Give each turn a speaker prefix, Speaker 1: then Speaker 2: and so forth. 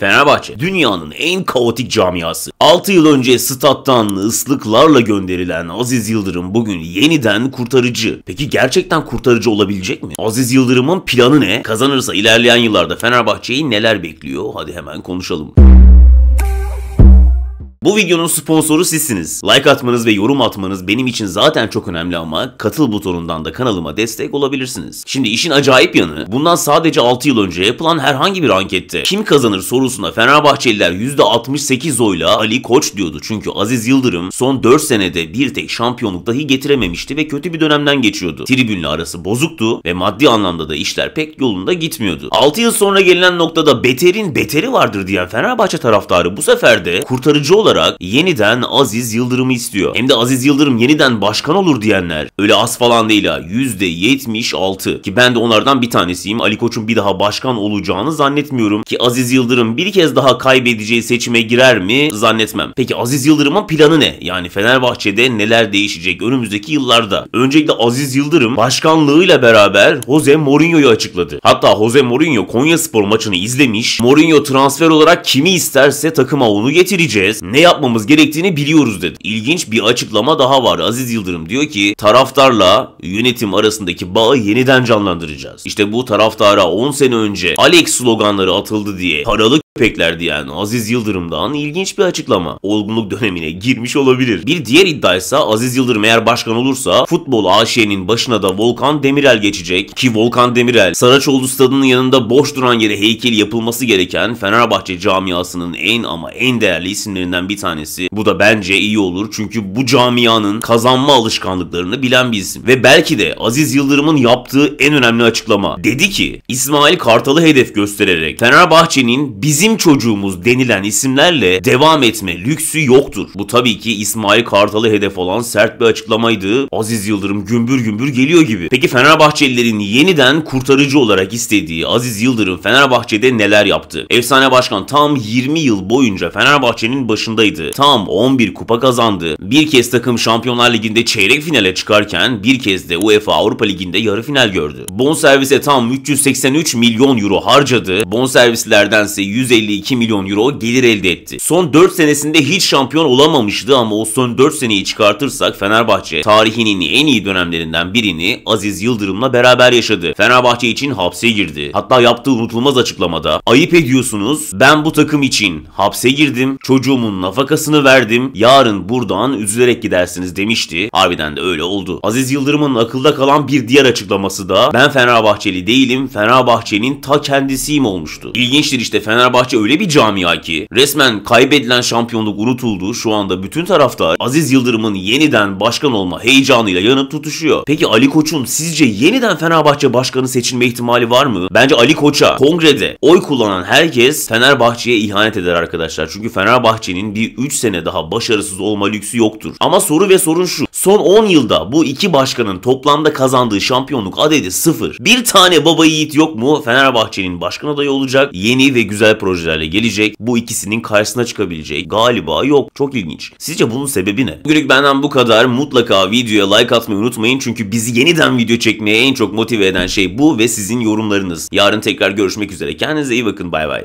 Speaker 1: Fenerbahçe dünyanın en kaotik camiası. 6 yıl önce stat'tan ıslıklarla gönderilen Aziz Yıldırım bugün yeniden kurtarıcı. Peki gerçekten kurtarıcı olabilecek mi? Aziz Yıldırım'ın planı ne? Kazanırsa ilerleyen yıllarda Fenerbahçe'yi neler bekliyor? Hadi hemen konuşalım. Bu videonun sponsoru sizsiniz. Like atmanız ve yorum atmanız benim için zaten çok önemli ama katıl butonundan da kanalıma destek olabilirsiniz. Şimdi işin acayip yanı bundan sadece 6 yıl önce yapılan herhangi bir ankette kim kazanır sorusuna Fenerbahçeliler %68 oyla Ali Koç diyordu. Çünkü Aziz Yıldırım son 4 senede bir tek şampiyonluk dahi getirememişti ve kötü bir dönemden geçiyordu. Tribünle arası bozuktu ve maddi anlamda da işler pek yolunda gitmiyordu. 6 yıl sonra gelinen noktada beterin beteri vardır diyen Fenerbahçe taraftarı bu sefer de kurtarıcı olarak olarak yeniden Aziz Yıldırım'ı istiyor. Hem de Aziz Yıldırım yeniden başkan olur diyenler. Öyle az falan değil ha. %76. Ki ben de onlardan bir tanesiyim. Ali Koç'un bir daha başkan olacağını zannetmiyorum. Ki Aziz Yıldırım bir kez daha kaybedeceği seçime girer mi? Zannetmem. Peki Aziz Yıldırım'ın planı ne? Yani Fenerbahçe'de neler değişecek önümüzdeki yıllarda? Öncelikle Aziz Yıldırım başkanlığıyla beraber Jose Mourinho'yu açıkladı. Hatta Jose Mourinho Konya Spor maçını izlemiş. Mourinho transfer olarak kimi isterse takıma onu getireceğiz. Ne yapmamız gerektiğini biliyoruz dedi. İlginç bir açıklama daha var. Aziz Yıldırım diyor ki taraftarla yönetim arasındaki bağı yeniden canlandıracağız. İşte bu taraftara 10 sene önce Alex sloganları atıldı diye paralı köpeklerdi yani. Aziz Yıldırım'dan ilginç bir açıklama. Olgunluk dönemine girmiş olabilir. Bir diğer iddia ise Aziz Yıldırım eğer başkan olursa futbol AŞ'nin başına da Volkan Demirel geçecek. Ki Volkan Demirel Saraçoğlu stadının yanında boş duran yere heykel yapılması gereken Fenerbahçe camiasının en ama en değerli isimlerinden bir tanesi. Bu da bence iyi olur çünkü bu camianın kazanma alışkanlıklarını bilen bir isim. Ve belki de Aziz Yıldırım'ın yaptığı en önemli açıklama. Dedi ki İsmail Kartal'ı hedef göstererek Fenerbahçe'nin bizi bizim çocuğumuz denilen isimlerle devam etme lüksü yoktur. Bu tabii ki İsmail Kartal'ı hedef olan sert bir açıklamaydı. Aziz Yıldırım gümbür gümbür geliyor gibi. Peki Fenerbahçelilerin yeniden kurtarıcı olarak istediği Aziz Yıldırım Fenerbahçe'de neler yaptı? Efsane başkan tam 20 yıl boyunca Fenerbahçe'nin başındaydı. Tam 11 kupa kazandı. Bir kez takım Şampiyonlar Ligi'nde çeyrek finale çıkarken bir kez de UEFA Avrupa Ligi'nde yarı final gördü. Bonservise tam 383 milyon euro harcadı. ise 150 152 milyon euro gelir elde etti. Son 4 senesinde hiç şampiyon olamamıştı ama o son 4 seneyi çıkartırsak Fenerbahçe tarihinin en iyi dönemlerinden birini Aziz Yıldırım'la beraber yaşadı. Fenerbahçe için hapse girdi. Hatta yaptığı unutulmaz açıklamada ayıp ediyorsunuz ben bu takım için hapse girdim çocuğumun nafakasını verdim yarın buradan üzülerek gidersiniz demişti. Harbiden de öyle oldu. Aziz Yıldırım'ın akılda kalan bir diğer açıklaması da ben Fenerbahçeli değilim Fenerbahçe'nin ta kendisiyim olmuştu. İlginçtir işte Fenerbahçe Fenerbahçe öyle bir camia ki resmen kaybedilen şampiyonluk unutuldu. Şu anda bütün taraftar Aziz Yıldırım'ın yeniden başkan olma heyecanıyla yanıp tutuşuyor. Peki Ali Koç'un sizce yeniden Fenerbahçe başkanı seçilme ihtimali var mı? Bence Ali Koç'a kongrede oy kullanan herkes Fenerbahçe'ye ihanet eder arkadaşlar. Çünkü Fenerbahçe'nin bir 3 sene daha başarısız olma lüksü yoktur. Ama soru ve sorun şu. Son 10 yılda bu iki başkanın toplamda kazandığı şampiyonluk adedi sıfır. Bir tane baba yiğit yok mu? Fenerbahçe'nin başkan adayı olacak. Yeni ve güzel proje projelerle gelecek. Bu ikisinin karşısına çıkabileceği galiba yok. Çok ilginç. Sizce bunun sebebi ne? Bugünlük benden bu kadar. Mutlaka videoya like atmayı unutmayın. Çünkü bizi yeniden video çekmeye en çok motive eden şey bu ve sizin yorumlarınız. Yarın tekrar görüşmek üzere. Kendinize iyi bakın. Bay bay.